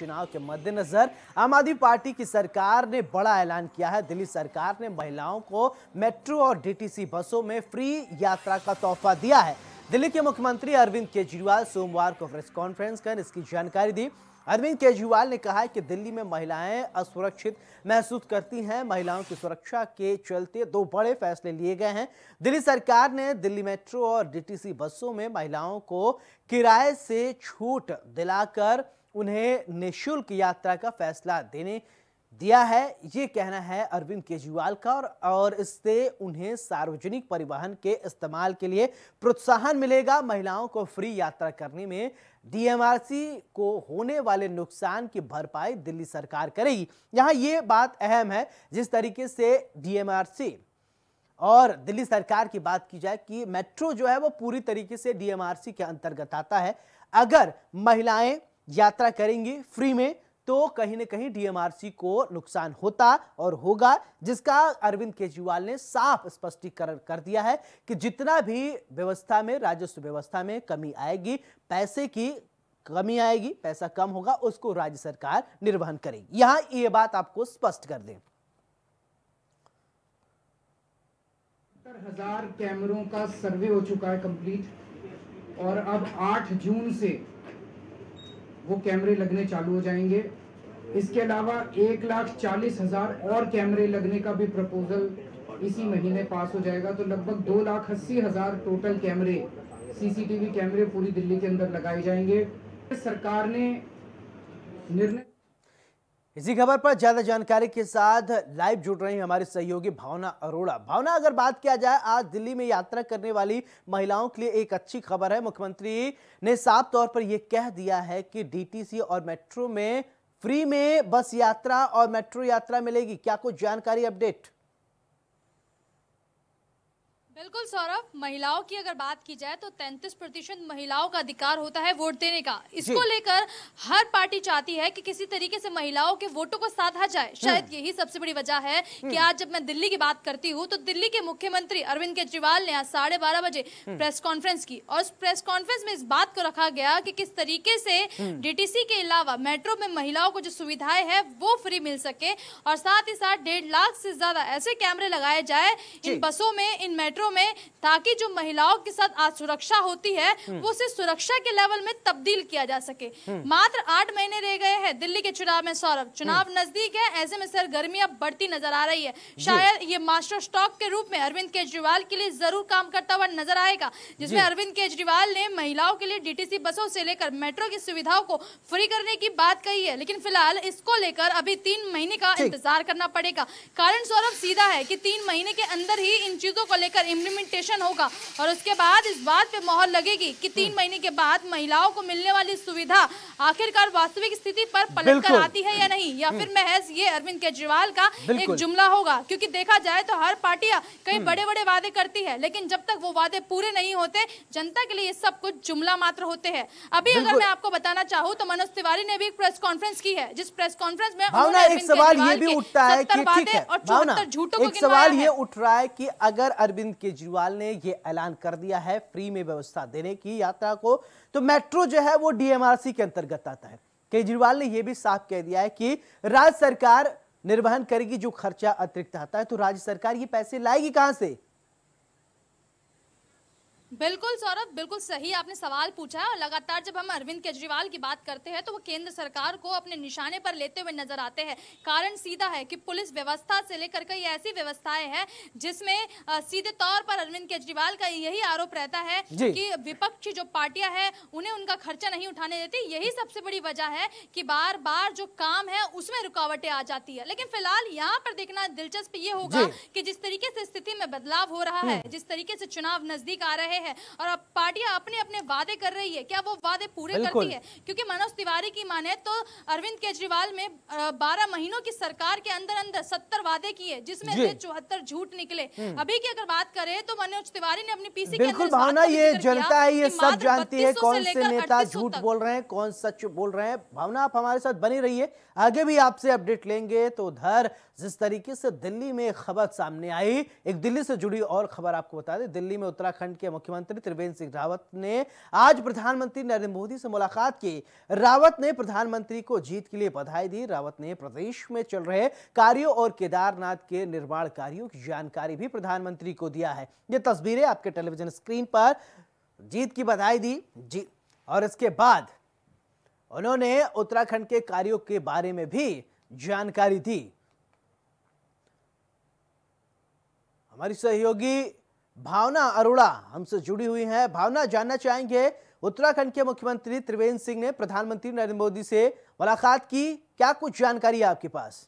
चुनाव के मद्देनजर आम आदमी पार्टी की सरकार ने बड़ा ऐलान किया है दिल्ली सरकार ने महिलाओं को मेट्रो और डीटीसी बसों में फ्री यात्रा का तोहफा दिया है दिल्ली के मुख्यमंत्री अरविंद केजरीवाल सोमवार को प्रेस कॉन्फ्रेंस कर इसकी जानकारी दी अरविंद केजरीवाल ने कहा है कि दिल्ली में महिलाएं असुरक्षित महसूस करती हैं महिलाओं की सुरक्षा के चलते दो बड़े फैसले लिए गए हैं दिल्ली सरकार ने दिल्ली मेट्रो और डीटीसी बसों में महिलाओं को किराए से छूट दिलाकर उन्हें निःशुल्क यात्रा का फैसला देने दिया है ये कहना है अरविंद केजरीवाल का और, और इससे उन्हें सार्वजनिक परिवहन के इस्तेमाल के लिए प्रोत्साहन मिलेगा महिलाओं को फ्री यात्रा करने में डीएमआरसी को होने वाले नुकसान की भरपाई दिल्ली सरकार करेगी यहाँ ये बात अहम है जिस तरीके से डीएमआरसी और दिल्ली सरकार की बात की जाए कि मेट्रो जो है वो पूरी तरीके से डीएमआरसी के अंतर्गत आता है अगर महिलाएं यात्रा करेंगे फ्री में तो कहीं ना कहीं डीएमआरसी को नुकसान होता और होगा जिसका अरविंद केजरीवाल ने साफ स्पष्टीकरण कर दिया है कि जितना भी व्यवस्था में राजस्व व्यवस्था में कमी आएगी पैसे की कमी आएगी पैसा कम होगा उसको राज्य सरकार निर्वहन करेगी यहां ये बात आपको स्पष्ट कर दें हजार कैमरों का सर्वे हो चुका है कंप्लीट और अब 8 जून से वो कैमरे लगने चालू हो जाएंगे इसके अलावा एक लाख चालीस हज़ार और कैमरे लगने का भी प्रपोजल इसी महीने पास हो जाएगा तो लगभग दो लाख अस्सी हज़ार टोटल कैमरे सीसीटीवी कैमरे पूरी दिल्ली के अंदर लगाए जाएंगे सरकार ने निर्णय इसी खबर पर ज्यादा जानकारी के साथ लाइव जुड़ रही हमारे सहयोगी भावना अरोड़ा भावना अगर बात किया जाए आज दिल्ली में यात्रा करने वाली महिलाओं के लिए एक अच्छी खबर है मुख्यमंत्री ने साफ तौर पर यह कह दिया है कि डीटीसी और मेट्रो में फ्री में बस यात्रा और मेट्रो यात्रा मिलेगी क्या कुछ जानकारी अपडेट बिल्कुल सौरभ महिलाओं की अगर बात की जाए तो 33 प्रतिशत महिलाओं का अधिकार होता है वोट देने का इसको लेकर हर पार्टी चाहती है कि किसी तरीके से महिलाओं के वोटों को साधा जाए हाँ। शायद यही सबसे बड़ी वजह है कि हाँ। आज जब मैं दिल्ली की बात करती हूँ तो दिल्ली के मुख्यमंत्री अरविंद केजरीवाल ने आज साढ़े बारह बजे हाँ। प्रेस कॉन्फ्रेंस की और उस प्रेस कॉन्फ्रेंस में इस बात को रखा गया कि किस तरीके से डीटीसी के अलावा मेट्रो में महिलाओं को जो सुविधाएं है वो फ्री मिल सके और साथ ही साथ डेढ़ लाख से ज्यादा ऐसे कैमरे लगाए जाए इन बसों में इन मेट्रो क्षेत्रों में ताकि जो महिलाओं के साथ असुरक्षा होती है हम्म। वो उसे सुरक्षा के लेवल में तब्दील किया जा सके हम्म। मात्र आठ महीने रह गए हैं दिल्ली के चुनाव में सौरभ हम्म। चुनाव नजदीक है ऐसे में सर सरगर्मियां बढ़ती नजर आ रही है शायद ये मास्टर स्टॉक के रूप में अरविंद केजरीवाल के लिए जरूर काम करता हुआ नजर आएगा जिसमें अरविंद केजरीवाल ने महिलाओं के लिए डीटीसी बसों से लेकर मेट्रो की सुविधाओं को फ्री करने की बात कही है लेकिन फिलहाल इसको लेकर अभी तीन महीने का इंतजार करना पड़ेगा कारण सौरभ सीधा है कि तीन महीने के अंदर ही इन चीजों को लेकर इम्प्लीमेंटेशन होगा और उसके बाद इस बात पे मोहर लगेगी कि तीन हम्म। महीने के बाद महिलाओं को मिलने वाली सुविधा आखिरकार वास्तविक स्थिति पर पलट कर आती है या नहीं या हम्म। फिर महज ये अरविंद केजरीवाल का एक जुमला होगा क्योंकि देखा जाए तो हर पार्टियां कई हम्म। बड़े बड़े वादे करती है लेकिन जब तक वो वादे पूरे नहीं होते जनता के लिए ये सब कुछ जुमला मात्र होते हैं अभी अगर मैं आपको बताना चाहूँ तो मनोज तिवारी ने भी एक प्रेस कॉन्फ्रेंस की है जिस प्रेस कॉन्फ्रेंस में सवाल ये भी उठता है कि ठीक है और चौहत्तर झूठों को सवाल ये उठ रहा है कि अगर अरविंद केजरीवाल ने यह ऐलान कर दिया है फ्री में व्यवस्था देने की यात्रा को तो मेट्रो जो है वो डीएमआरसी के अंतर्गत आता है केजरीवाल ने यह भी साफ कह दिया है कि राज्य सरकार निर्वहन करेगी जो खर्चा अतिरिक्त आता है तो राज्य सरकार ये पैसे लाएगी कहां से बिल्कुल सौरभ बिल्कुल सही आपने सवाल पूछा है और लगातार जब हम अरविंद केजरीवाल की बात करते हैं तो वो केंद्र सरकार को अपने निशाने पर लेते हुए नजर आते हैं कारण सीधा है कि पुलिस व्यवस्था से लेकर कई ऐसी व्यवस्थाएं हैं जिसमें सीधे तौर पर अरविंद केजरीवाल का यही आरोप रहता है कि विपक्षी जो पार्टियां हैं उन्हें उनका खर्चा नहीं उठाने देती यही सबसे बड़ी वजह है कि बार बार जो काम है उसमें रुकावटें आ जाती है लेकिन फिलहाल यहाँ पर देखना दिलचस्प ये होगा कि जिस तरीके से स्थिति में बदलाव हो रहा है हम्म। जिस तरीके से चुनाव नजदीक आ रहे हैं है और अब पार्टियां अपने अपने वादे कर रही है क्या वो वादे पूरे करती है क्योंकि मनोज तिवारी की माने तो अरविंद केजरीवाल में बारह महीनों की सरकार के अंदर अंदर सत्तर वादे किए जिसमें से चौहत्तर झूठ निकले हम्म। अभी की अगर बात करें तो मनोज तिवारी ने अपनी पीसी बिल्कुल भावना ये जनता है ये सब जानती है कौन से नेता झूठ बोल रहे हैं कौन सच बोल रहे हैं भावना आप हमारे साथ बनी रहिए आगे भी आपसे अपडेट लेंगे तो उधर जिस तरीके से दिल्ली में खबर सामने आई एक दिल्ली से जुड़ी और खबर आपको बता दें दिल्ली में उत्तराखंड के मुख्यमंत्री मुख्यमंत्री त्रिवेंद्र सिंह रावत ने आज प्रधानमंत्री नरेंद्र मोदी से मुलाकात की रावत ने प्रधानमंत्री को जीत के लिए बधाई दी रावत ने प्रदेश में चल रहे कार्यों और केदारनाथ के निर्माण कार्यों की जानकारी भी प्रधानमंत्री को दिया है ये तस्वीरें आपके टेलीविजन स्क्रीन पर जीत की बधाई दी जी और इसके बाद उन्होंने उत्तराखंड के कार्यों के बारे में भी जानकारी दी हमारी सहयोगी भावना अरोड़ा हमसे जुड़ी हुई हैं भावना जानना चाहेंगे उत्तराखंड के मुख्यमंत्री त्रिवेंद्र सिंह ने प्रधानमंत्री नरेंद्र मोदी से मुलाकात की क्या कुछ जानकारी है आपके पास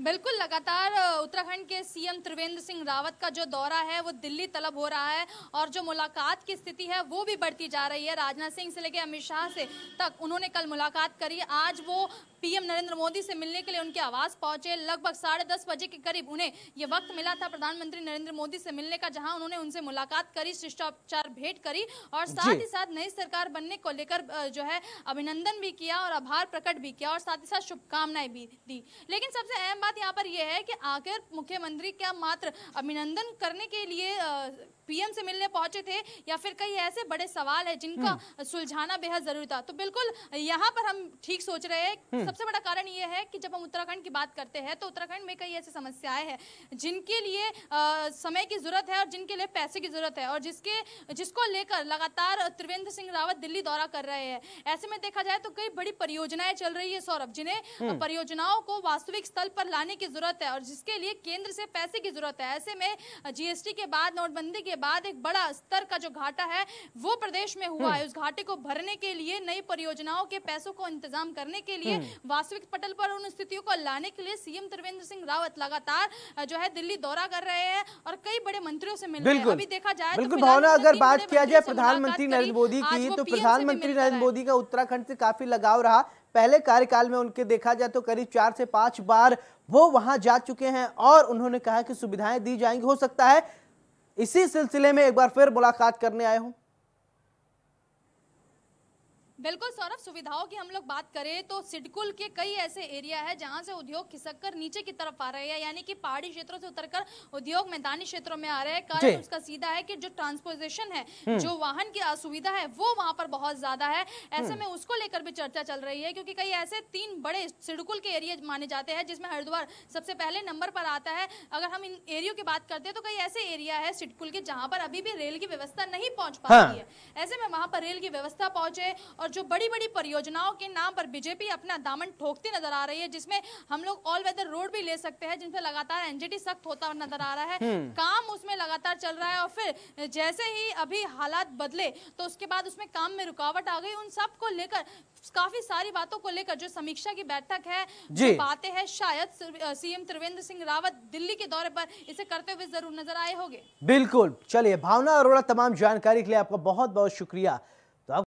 बिल्कुल लगातार उत्तराखंड के सीएम त्रिवेंद्र सिंह रावत का जो दौरा है वो दिल्ली तलब हो रहा है और जो मुलाकात की स्थिति है वो भी बढ़ती जा रही है राजनाथ सिंह से लेकर अमित शाह से तक उन्होंने कल मुलाकात करी आज वो पीएम नरेंद्र मोदी से मिलने के लिए उनके आवास पहुंचे लगभग साढ़े दस बजे के करीब उन्हें ये वक्त मिला था प्रधानमंत्री नरेंद्र मोदी से मिलने का जहां उन्होंने उनसे मुलाकात करी शिष्टाचार भेंट करी और साथ ही साथ नई सरकार बनने को लेकर जो है अभिनंदन भी किया और आभार प्रकट भी किया और साथ ही साथ शुभकामनाएं भी दी लेकिन सबसे अहम बात यहाँ पर यह है कि आखिर मुख्यमंत्री क्या मात्र अभिनंदन करने के लिए पीएम से मिलने पहुंचे थे या फिर कई ऐसे बड़े सवाल है जिनका हम्म। सुलझाना बेहद जरूरी था तो बिल्कुल यहाँ पर हम ठीक सोच रहे हैं हम्म। सबसे बड़ा कारण ये है कि जब हम उत्तराखंड की बात करते हैं तो उत्तराखंड में कई ऐसी समस्याएं हैं जिनके लिए आ, समय की जरूरत है और जिनके लिए पैसे की जरूरत है और जिसके जिसको लेकर लगातार त्रिवेंद्र सिंह रावत दिल्ली दौरा कर रहे हैं ऐसे में देखा जाए तो कई बड़ी परियोजनाएं चल रही है सौरभ जिन्हें हम्म। परियोजनाओं को वास्तविक स्थल पर लाने की ज़रूरत है और जिसके लिए केंद्र से पैसे की ज़रूरत है ऐसे में जीएसटी के बाद नोटबंदी के बाद एक बड़ा स्तर का जो घाटा है वो प्रदेश में हुआ हम्म। है उस घाटे को भरने के लिए नई परियोजनाओं के पैसों को इंतजाम करने के लिए हम्म। वास्तविक पटल पर उन स्थितियों को लाने के लिए सीएम त्रिवेंद्र सिंह रावत लगातार जो है दिल्ली दौरा कर रहे हैं और कई बड़े मंत्रियों से मिल रहे अभी देखा जाए तो बिल्कुल भावना अगर बात किया जाए प्रधानमंत्री नरेंद्र मोदी की तो प्रधानमंत्री नरेंद्र मोदी का उत्तराखंड से काफी लगाव रहा पहले कार्यकाल में उनके देखा जाए तो करीब चार से पांच बार वो वहां जा चुके हैं और उन्होंने कहा कि सुविधाएं दी जाएंगी हो सकता है इसी सिलसिले में एक बार फिर मुलाकात करने आए हूं बिल्कुल सौरभ सुविधाओं की हम लोग बात करें तो सिडकुल के कई ऐसे एरिया है जहां से उद्योग खिसक कर नीचे की तरफ आ रहे हैं यानी कि पहाड़ी क्षेत्रों से उतरकर उद्योग मैदानी क्षेत्रों में आ रहे हैं कारण उसका सीधा है कि जो ट्रांसपोर्टेशन है हम्म। जो वाहन की असुविधा है वो वहां पर बहुत ज्यादा है ऐसे हम्म। में उसको लेकर भी चर्चा चल रही है क्योंकि कई ऐसे तीन बड़े सिडकुल के एरिया माने जाते हैं जिसमें हरिद्वार सबसे पहले नंबर पर आता है अगर हम इन एरियो की बात करते हैं तो कई ऐसे एरिया है सिडकुल के जहाँ पर अभी भी रेल की व्यवस्था नहीं पहुंच पा हाँ। रही है ऐसे में वहां पर रेल की व्यवस्था पहुंचे और जो बड़ी बड़ी परियोजनाओं के नाम पर बीजेपी अपना दामन ठोकती नजर आ रही है जिसमें हम लोग ऑल वेदर रोड भी ले सकते हैं जिनसे लगातार एनजीटी सख्त होता नजर आ रहा है हम्म। काम उसमें लगातार चल रहा है और फिर जैसे ही अभी हालात बदले तो उसके बाद उसमें काम में रुकावट आ गई उन सब को लेकर काफी सारी बातों को लेकर जो समीक्षा की बैठक है जो बातें हैं शायद सीएम त्रिवेंद्र सिंह रावत दिल्ली के दौरे पर इसे करते हुए जरूर नजर आए होंगे बिल्कुल चलिए भावना अरोड़ा तमाम जानकारी के लिए आपका बहुत बहुत शुक्रिया